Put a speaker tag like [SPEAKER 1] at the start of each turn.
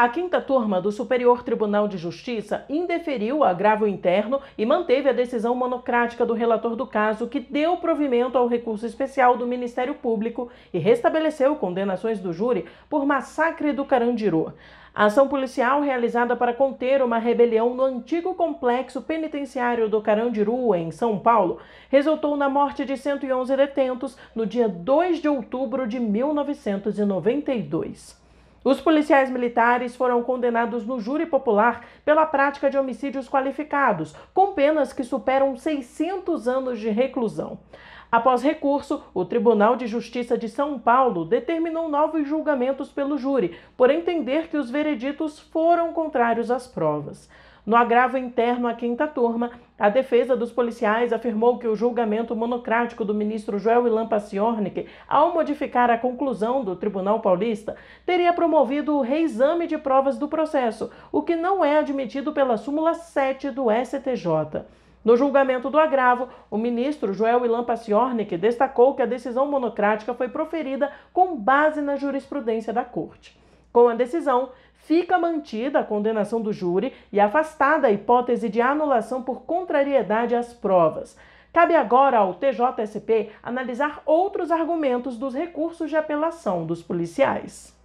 [SPEAKER 1] A quinta turma do Superior Tribunal de Justiça indeferiu o agravo interno e manteve a decisão monocrática do relator do caso, que deu provimento ao recurso especial do Ministério Público e restabeleceu condenações do júri por massacre do Carandiru. A ação policial realizada para conter uma rebelião no antigo complexo penitenciário do Carandiru, em São Paulo, resultou na morte de 111 detentos no dia 2 de outubro de 1992. Os policiais militares foram condenados no júri popular pela prática de homicídios qualificados, com penas que superam 600 anos de reclusão. Após recurso, o Tribunal de Justiça de São Paulo determinou novos julgamentos pelo júri, por entender que os vereditos foram contrários às provas. No agravo interno à quinta turma, a defesa dos policiais afirmou que o julgamento monocrático do ministro Joel Ilan Paciornik, ao modificar a conclusão do Tribunal Paulista, teria promovido o reexame de provas do processo, o que não é admitido pela súmula 7 do STJ. No julgamento do agravo, o ministro Joel Ilan Paciornik destacou que a decisão monocrática foi proferida com base na jurisprudência da Corte. Com a decisão, fica mantida a condenação do júri e afastada a hipótese de anulação por contrariedade às provas. Cabe agora ao TJSP analisar outros argumentos dos recursos de apelação dos policiais.